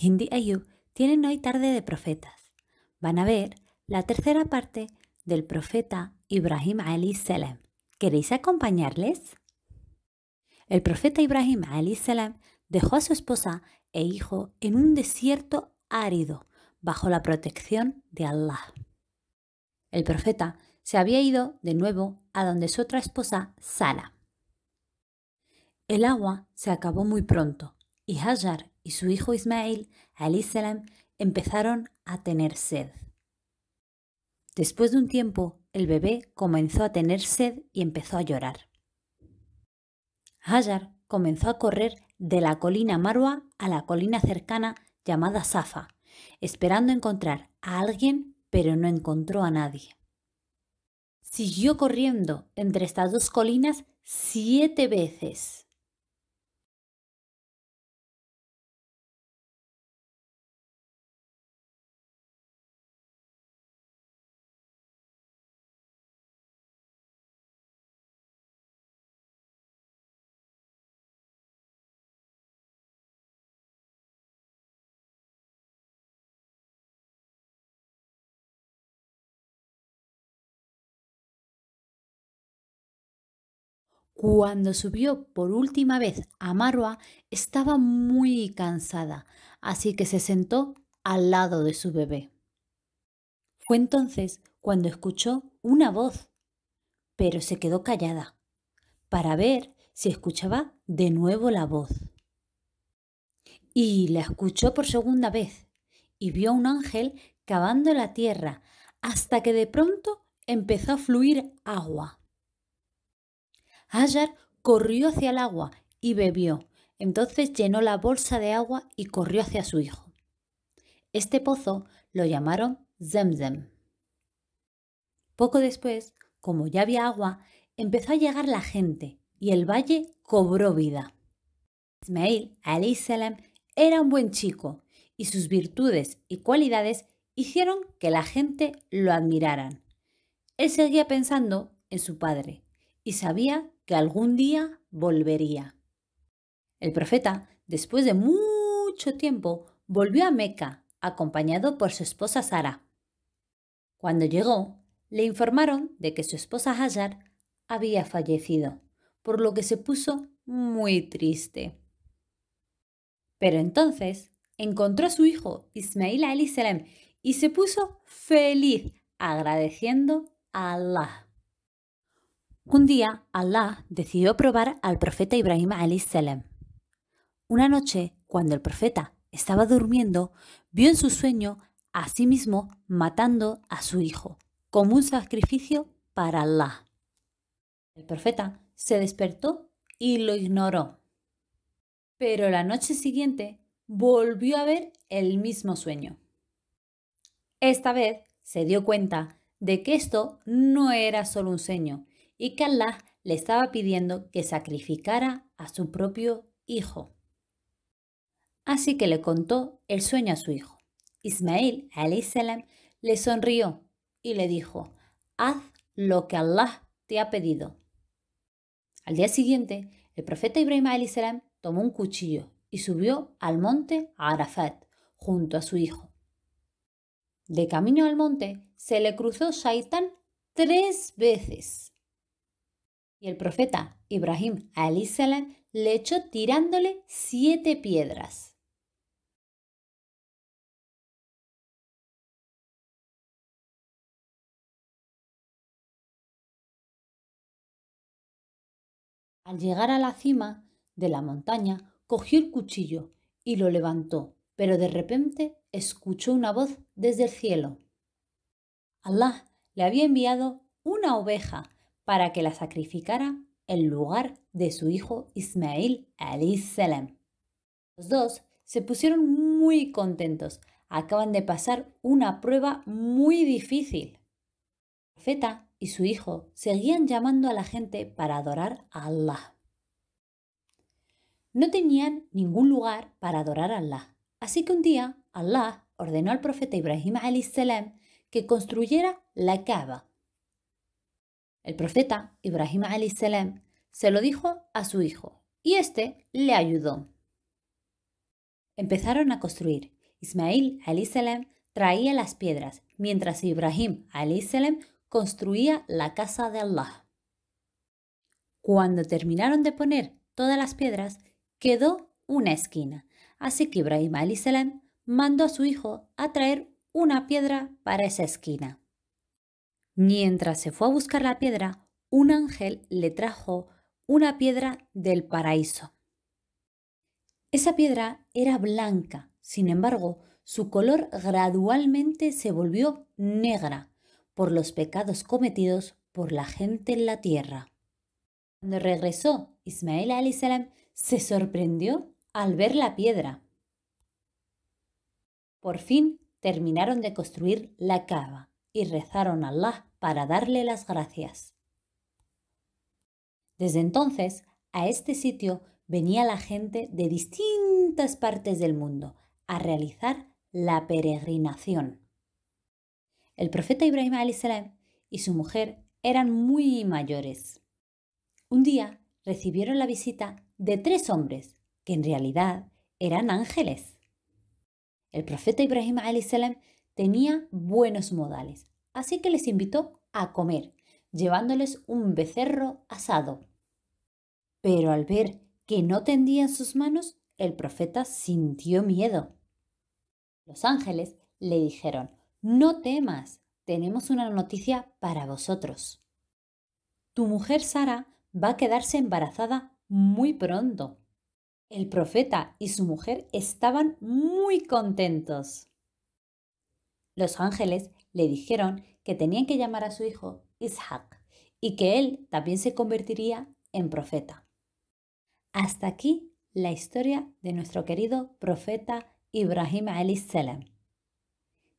Hindi Ayub e tienen hoy tarde de profetas. Van a ver la tercera parte del profeta Ibrahim Ali ¿Queréis acompañarles? El profeta Ibrahim Ali dejó a su esposa e hijo en un desierto árido, bajo la protección de Allah. El profeta se había ido de nuevo a donde su otra esposa, Sala. El agua se acabó muy pronto y Hajar y su hijo Ismael, salam, empezaron a tener sed. Después de un tiempo, el bebé comenzó a tener sed y empezó a llorar. Hajar comenzó a correr de la colina Marwa a la colina cercana llamada Safa, esperando encontrar a alguien, pero no encontró a nadie. Siguió corriendo entre estas dos colinas siete veces. Cuando subió por última vez a Marwa, estaba muy cansada, así que se sentó al lado de su bebé. Fue entonces cuando escuchó una voz, pero se quedó callada, para ver si escuchaba de nuevo la voz. Y la escuchó por segunda vez, y vio un ángel cavando la tierra, hasta que de pronto empezó a fluir agua. Hajar corrió hacia el agua y bebió. Entonces llenó la bolsa de agua y corrió hacia su hijo. Este pozo lo llamaron Zemzem. Poco después, como ya había agua, empezó a llegar la gente y el valle cobró vida. Ismail salam era un buen chico y sus virtudes y cualidades hicieron que la gente lo admiraran. Él seguía pensando en su padre y sabía que algún día volvería. El profeta, después de mucho tiempo, volvió a Meca, acompañado por su esposa Sara. Cuando llegó, le informaron de que su esposa Hajar había fallecido, por lo que se puso muy triste. Pero entonces encontró a su hijo Ismail al y se puso feliz agradeciendo a Allah. Un día Allah decidió probar al profeta Ibrahim salam. Una noche, cuando el profeta estaba durmiendo, vio en su sueño a sí mismo matando a su hijo, como un sacrificio para Allah. El profeta se despertó y lo ignoró. Pero la noche siguiente volvió a ver el mismo sueño. Esta vez se dio cuenta de que esto no era solo un sueño, y que Allah le estaba pidiendo que sacrificara a su propio hijo. Así que le contó el sueño a su hijo. Ismael salam le sonrió y le dijo, haz lo que Allah te ha pedido. Al día siguiente, el profeta Ibrahim salam tomó un cuchillo y subió al monte Arafat junto a su hijo. De camino al monte se le cruzó Shaitán tres veces. Y el profeta Ibrahim salam le echó tirándole siete piedras. Al llegar a la cima de la montaña, cogió el cuchillo y lo levantó, pero de repente escuchó una voz desde el cielo. Allah le había enviado una oveja para que la sacrificara en lugar de su hijo Ismail salam. Los dos se pusieron muy contentos. Acaban de pasar una prueba muy difícil. El profeta y su hijo seguían llamando a la gente para adorar a Allah. No tenían ningún lugar para adorar a Allah. Así que un día Allah ordenó al profeta Ibrahim salam que construyera la Kaaba, el profeta Ibrahim salam se lo dijo a su hijo y éste le ayudó. Empezaron a construir. Ismail salam traía las piedras, mientras Ibrahim salam construía la casa de Allah. Cuando terminaron de poner todas las piedras, quedó una esquina. Así que Ibrahim salam mandó a su hijo a traer una piedra para esa esquina. Mientras se fue a buscar la piedra, un ángel le trajo una piedra del paraíso. Esa piedra era blanca, sin embargo, su color gradualmente se volvió negra por los pecados cometidos por la gente en la tierra. Cuando regresó Ismael se sorprendió al ver la piedra. Por fin terminaron de construir la cava y rezaron a Allah para darle las gracias. Desde entonces, a este sitio venía la gente de distintas partes del mundo a realizar la peregrinación. El profeta Ibrahim salam y su mujer eran muy mayores. Un día recibieron la visita de tres hombres, que en realidad eran ángeles. El profeta Ibrahim salam tenía buenos modales, así que les invitó a comer, llevándoles un becerro asado. Pero al ver que no tendían sus manos, el profeta sintió miedo. Los ángeles le dijeron, no temas, tenemos una noticia para vosotros. Tu mujer Sara va a quedarse embarazada muy pronto. El profeta y su mujer estaban muy contentos. Los ángeles le dijeron que tenían que llamar a su hijo Isaac y que él también se convertiría en profeta. Hasta aquí la historia de nuestro querido profeta Ibrahim salam.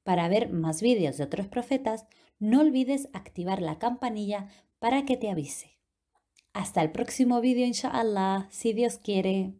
Para ver más vídeos de otros profetas, no olvides activar la campanilla para que te avise. Hasta el próximo vídeo, inshallah, si Dios quiere.